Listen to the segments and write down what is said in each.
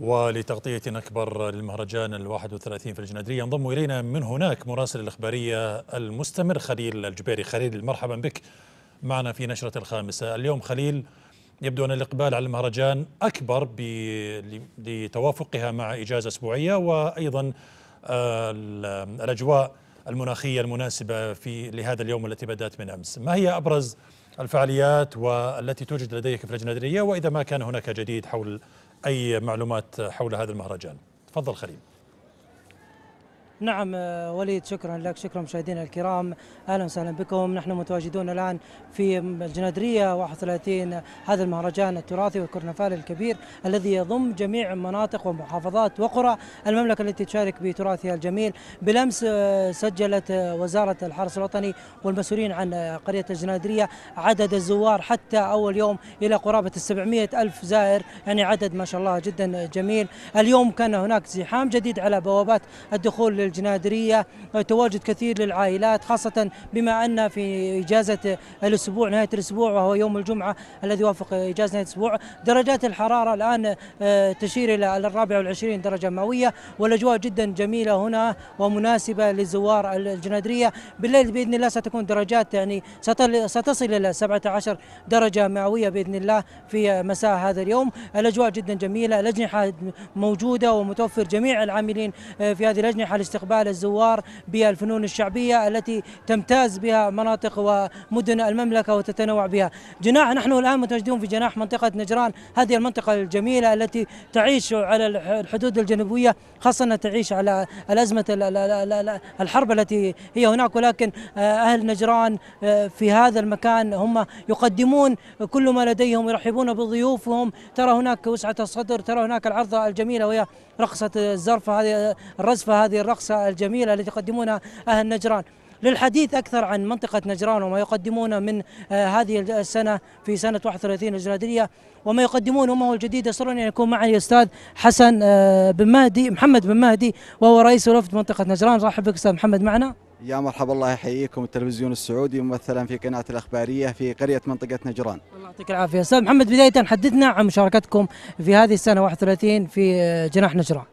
ولتغطية أكبر للمهرجان الواحد 31 في الجنادرية ينضم إلينا من هناك مراسل الإخبارية المستمر خليل الجبيري خليل مرحبا بك معنا في نشرة الخامسة اليوم خليل يبدو أن الإقبال على المهرجان أكبر لتوافقها مع إجازة أسبوعية وأيضا آه، الأجواء المناخية المناسبة في لهذا اليوم التي بدأت من أمس ما هي أبرز الفعاليات والتي توجد لديك في الجنادرية وإذا ما كان هناك جديد حول أي معلومات حول هذا المهرجان تفضل خليل نعم آه، وليد شكرا لك شكرا مشاهدينا الكرام اهلا وسهلا بكم نحن متواجدون الان في الجنادريه 31 هذا المهرجان التراثي والكرنفال الكبير الذي يضم جميع مناطق ومحافظات وقرى المملكه التي تشارك بتراثها الجميل بالامس آه، سجلت آه، وزاره الحرس الوطني والمسؤولين عن قريه الجنادريه عدد الزوار حتى اول يوم الى قرابه ال 700 الف زائر يعني عدد ما شاء الله جدا جميل اليوم كان هناك زحام جديد على بوابات الدخول الجنادرية تواجد كثير للعائلات خاصة بما أن في إجازة الأسبوع نهاية الأسبوع وهو يوم الجمعة الذي يوافق إجازة نهاية الأسبوع درجات الحرارة الآن آه، تشير إلى الرابع والعشرين درجة مئوية والأجواء جدا جميلة هنا ومناسبة للزوار الجنادرية بالليل بإذن الله ستكون درجات يعني ستصل إلى 17 درجة مئوية بإذن الله في مساء هذا اليوم الأجواء جدا جميلة الأجنحة موجودة ومتوفر جميع العاملين آه، في هذه الأجنحة استقبال الزوار بالفنون الشعبية التي تمتاز بها مناطق ومدن المملكة وتتنوع بها جناح نحن الآن متواجدون في جناح منطقة نجران هذه المنطقة الجميلة التي تعيش على الحدود الجنوبية خاصة أنها تعيش على الأزمة الحرب التي هي هناك ولكن آه، أهل نجران آه، في هذا المكان هم يقدمون كل ما لديهم يرحبون بضيوفهم ترى هناك وسعة الصدر ترى هناك العرضة الجميلة وهي رقصة الزرفة هذه آه، الرزفة هذه الرقصة الأقصى الجميلة التي يقدمونها أهل نجران للحديث أكثر عن منطقة نجران وما يقدمون من آه، هذه السنة في سنة 31 الجنادرية وما يقدمون أمه الجديد يسرني أن يكون معي الأستاذ حسن آه، بن مهدي محمد بن مهدي وهو رئيس وفد منطقة نجران رحب بك أستاذ محمد معنا يا مرحبا الله يحييكم التلفزيون السعودي ممثلا في قناة الأخبارية في قرية منطقة نجران الله يعطيك العافية أستاذ محمد بداية حدثنا عن مشاركتكم في هذه السنة 31 في آه، جناح نجران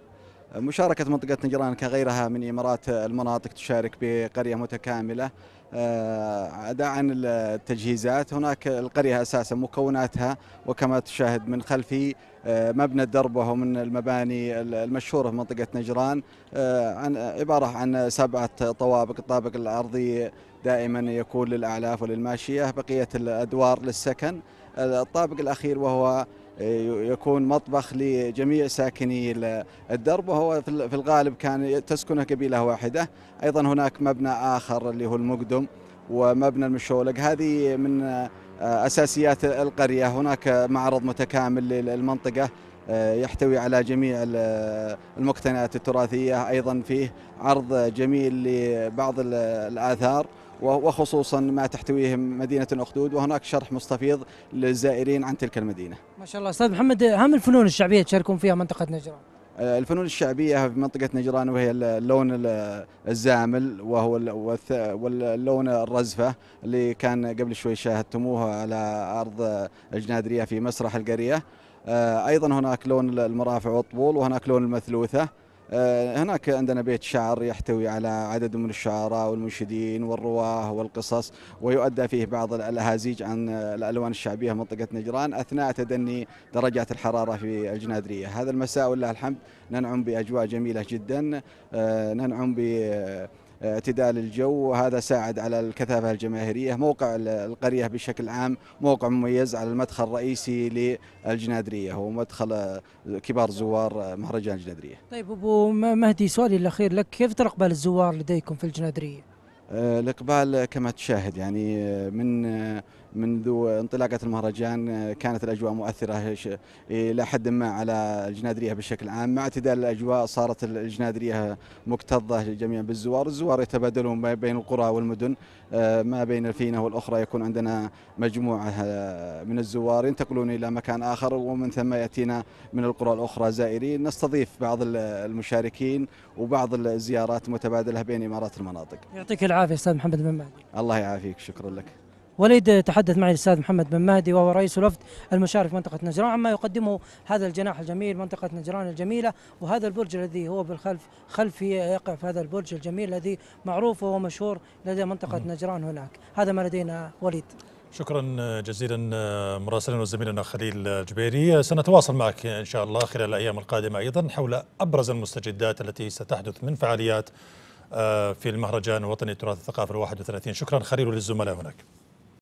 مشاركة منطقة نجران كغيرها من إمارات المناطق تشارك بقرية متكاملة عدا آه، عن التجهيزات هناك القرية أساسا مكوناتها وكما تشاهد من خلفي آه، مبنى الدرب وهو من المباني المشهورة في منطقة نجران آه، عن عبارة عن سبعة طوابق الطابق الأرضي دائما يكون للأعلاف وللماشية بقية الأدوار للسكن الطابق الأخير وهو يكون مطبخ لجميع ساكني الدرب وهو في الغالب كان تسكنه قبيله واحده ايضا هناك مبنى اخر اللي هو المقدم ومبنى المشولق هذه من اساسيات القريه هناك معرض متكامل للمنطقه آه، يحتوي على جميع المقتنيات التراثيه ايضا فيه عرض جميل لبعض الاثار وخصوصا ما تحتويه مدينة أخدود وهناك شرح مستفيض للزائرين عن تلك المدينة ما شاء الله أستاذ محمد أهم الفنون الشعبية تشاركون فيها منطقة نجران آه، الفنون الشعبية في منطقة نجران وهي اللون الزامل وهو واللون الرزفة اللي كان قبل شوي شاهدتموه على أرض الجنادرية في مسرح القرية آه، أيضا هناك لون المرافع والطبول وهناك لون المثلوثة آه، هناك عندنا بيت شعر يحتوي على عدد من الشعراء والمنشدين والرواه والقصص ويؤدى فيه بعض الاهازيج عن آه، الالوان الشعبيه منطقه نجران اثناء تدني درجات الحراره في الجنادريه، هذا المساء ولله الحمد ننعم باجواء جميله جدا آه، ننعم ب اعتدال الجو وهذا ساعد على الكثافة الجماهيرية موقع القرية بشكل عام موقع مميز على المدخل الرئيسي للجنادرية هو مدخل آه، كبار زوار آه، مهرجان الجنادرية طيب أبو مهدي سؤالي الأخير لك كيف ترى إقبال الزوار لديكم في الجنادرية؟ آه، الإقبال كما تشاهد يعني من منذ انطلاقة المهرجان آه، كانت الأجواء مؤثرة إلى حد ما على الجنادرية بشكل عام مع اعتدال الأجواء صارت الجنادرية مكتظة جميعا بالزوار الزوار يتبادلون ما بين القرى والمدن آه، ما بين الفينة والأخرى يكون عندنا مجموعة آه، من الزوار ينتقلون إلى مكان آخر ومن ثم يأتينا من القرى الأخرى زائرين نستضيف بعض المشاركين وبعض الزيارات متبادلة بين إمارات المناطق يعطيك العافية أستاذ محمد بن مهدي الله يعافيك شكرا لك وليد تحدث معي الاستاذ محمد بن مهدي وهو رئيس الوفد المشارك منطقه نجران عما يقدمه هذا الجناح الجميل منطقه نجران الجميله وهذا البرج الذي هو بالخلف خلفي يقع في هذا البرج الجميل الذي معروف ومشهور لدى منطقه نجران هناك هذا ما لدينا وليد شكرا جزيلا مراسلنا وزميلنا خليل جبيري سنتواصل معك ان شاء الله خلال الايام القادمه ايضا حول ابرز المستجدات التي ستحدث من فعاليات آه، في المهرجان الوطني التراث الثقافي 31 شكرا خليل وللزملاء هناك